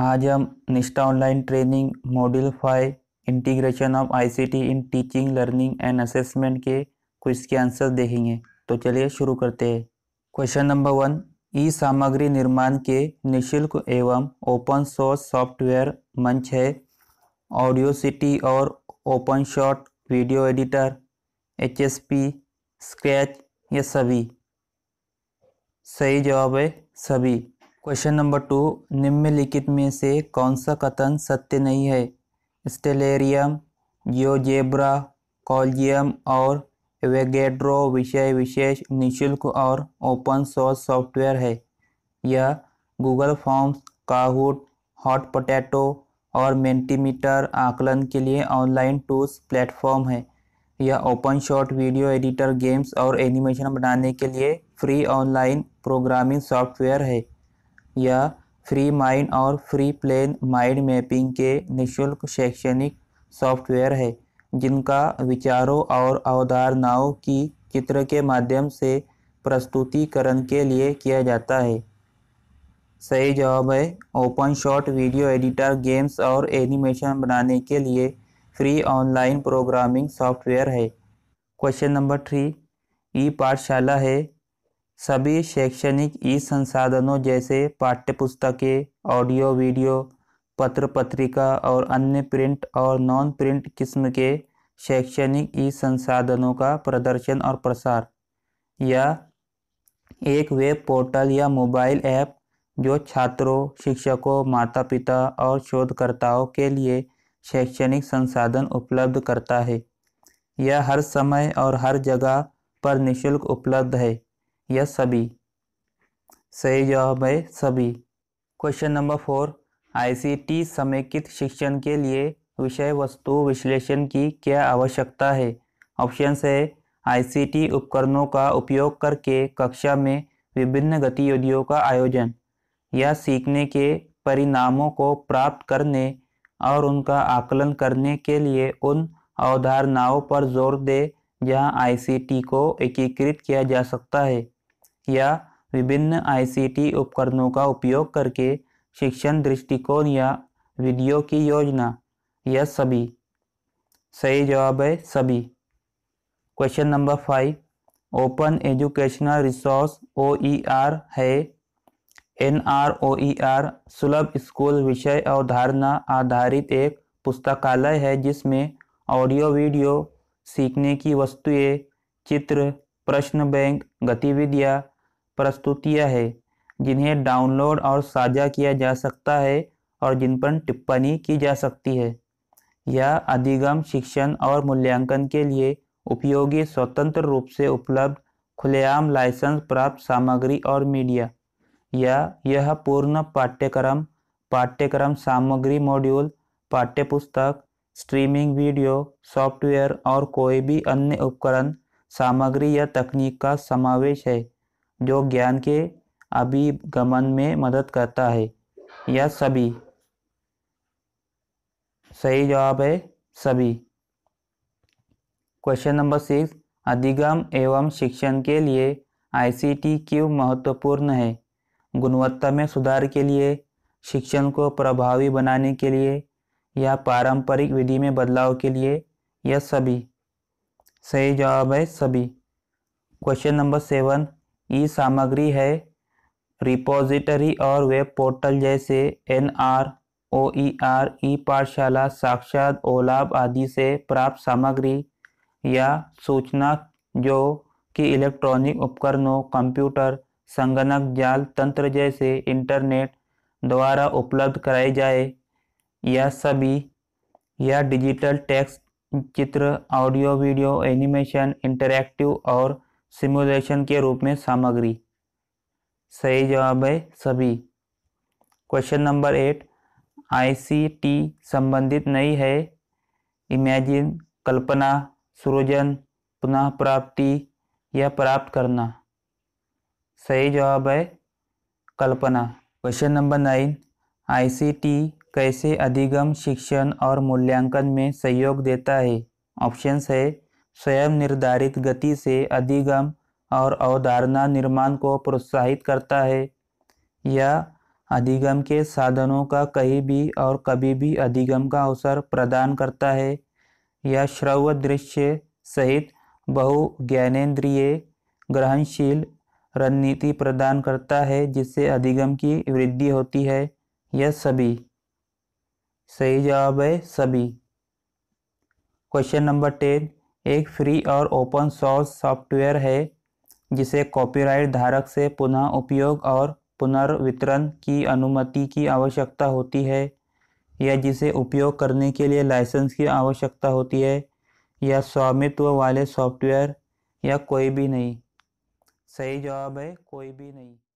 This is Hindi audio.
आज हम NISHTHA online training module five integration of ICT in teaching learning and assessment के क्विज के आंसर देखेंगे तो चलिए शुरू करते हैं क्वेश्चन नंबर वन ई सामग्री निर्माण के निशुल्क एवं ओपन सोर्स सॉफ्टवेयर मंच है ऑडियो सिटी और OpenShot video editor H S P Scratch या सभी सही जवाब है सभी क्वेश्चन नंबर टू निम्नलिखित में से कौन सा कथन सत्य नहीं है स्टेलेरियम जियोजेब्रा कॉलजियम और वेगेड्रो विषय विशेष निशुल्क और ओपन सोर्स सॉफ्टवेयर है यह Google Forms Kahoot Hot Potato और मेंटीमीटर आकलन के लिए ऑनलाइन टूल्स प्लेटफॉर्म है यह OpenShot video editor games और एनिमेशन बनाने के लिए फ्री ऑनलाइन प्रोग्रामिंग सॉफ्टवेयर है या फ्री माइंड और फ्री प्लेन माइंड मैपिंग के निशुल्क शैक्षणिक सॉफ्टवेयर है जिनका विचारों और अवधारणाओं की चित्र के माध्यम से प्रस्तुतिकरण के लिए किया जाता है सही जवाब है OpenShot video editor games और एनिमेशन बनाने के लिए फ्री ऑनलाइन प्रोग्रामिंग सॉफ्टवेयर है question number three E Pathshala है सभी शैक्षणिक ई संसाधनों जैसे पाठ्यपुस्तकें ऑडियो वीडियो पत्र पत्रिका और अन्य प्रिंट और नॉन प्रिंट किस्म के शैक्षणिक ई संसाधनों का प्रदर्शन और प्रसार या एक वेब पोर्टल या मोबाइल ऐप जो छात्रों शिक्षकों माता पिता और शोधकर्ताओं के लिए शैक्षणिक संसाधन उपलब्ध करता है यह हर समय और हर जगह पर निशुल्क उपलब्ध है या सभी सही जवाब है सभी क्वेश्चन नंबर फोर आईसीटी समेकित शिक्षण के लिए विषय वस्तु विश्लेषण की क्या आवश्यकता है ऑप्शन है आईसीटी उपकरणों का उपयोग करके कक्षा में विभिन्न गतिविधियों का आयोजन या सीखने के परिणामों को प्राप्त करने और उनका आकलन करने के लिए उन अवधारणाओं पर जोर दे जहां आईसीटी को एकीकृत किया जा सकता है या विभिन्न आईसीटी उपकरणों का उपयोग करके शिक्षण दृष्टिकोण या वीडियो की योजना या सभी सही जवाब है सभी question number five open educational resource O E R है N R O E R सुलभ स्कूल विषय अवधारणा आधारित एक पुस्तकालय है जिसमें ऑडियो वीडियो सीखने की वस्तुएं चित्र प्रश्न बैंक गतिविधियां प्रस्तुतियाँ है जिन्हें डाउनलोड और साझा किया जा सकता है और जिन पर टिप्पणी की जा सकती है यह अधिगम शिक्षण और मूल्यांकन के लिए उपयोगी स्वतंत्र रूप से उपलब्ध खुलेआम लाइसेंस प्राप्त सामग्री और मीडिया या यह पूर्ण पाठ्यक्रम पाठ्यक्रम सामग्री मॉड्यूल पाठ्यपुस्तक स्ट्रीमिंग वीडियो सॉफ्टवेयर और कोई भी अन्य उपकरण सामग्री या तकनीक का समावेश है जो ज्ञान के अभिगमन में मदद करता है या सभी सही जवाब है सभी क्वेश्चन नंबर सिक्स अधिगम एवं शिक्षण के लिए आईसीटी क्यों महत्वपूर्ण है गुणवत्ता में सुधार के लिए शिक्षण को प्रभावी बनाने के लिए या पारंपरिक विधि में बदलाव के लिए या सभी सही जवाब है सभी क्वेश्चन नंबर सेवन ई सामग्री है रिपोजिटरी और वेब पोर्टल जैसे N R O E R E Pathshala Sakshat ओलाब आदि से प्राप्त सामग्री या सूचना जो कि इलेक्ट्रॉनिक उपकरणों कंप्यूटर संगणक जाल तंत्र जैसे इंटरनेट द्वारा उपलब्ध कराई जाए या सभी या डिजिटल टेक्स्ट चित्र ऑडियो वीडियो एनिमेशन इंटरैक्टिव और सिमुलेशन के रूप में सामग्री सही जवाब है सभी क्वेश्चन नंबर एट आईसीटी संबंधित नहीं है इमेजिन कल्पना सृजन पुनः प्राप्ति या प्राप्त करना सही जवाब है कल्पना क्वेश्चन नंबर नाइन आईसीटी कैसे अधिगम शिक्षण और मूल्यांकन में सहयोग देता है ऑप्शंस है स्वयं निर्धारित गति से अधिगम और अवधारणा निर्माण को प्रोत्साहित करता है यह अधिगम के साधनों का कहीं भी और कभी भी अधिगम का अवसर प्रदान करता है यह श्रव्य दृश्य सहित बहु ज्ञानेन्द्रिय ग्रहणशील रणनीति प्रदान करता है जिससे अधिगम की वृद्धि होती है यह सभी सही जवाब है सभी क्वेश्चन नंबर टेन एक फ्री और ओपन सोर्स सॉफ्टवेयर है जिसे कॉपीराइट धारक से पुनः उपयोग और पुनर्वितरण की अनुमति की आवश्यकता होती है या जिसे उपयोग करने के लिए लाइसेंस की आवश्यकता होती है या स्वामित्व वाले सॉफ्टवेयर या कोई भी नहीं सही जवाब है कोई भी नहीं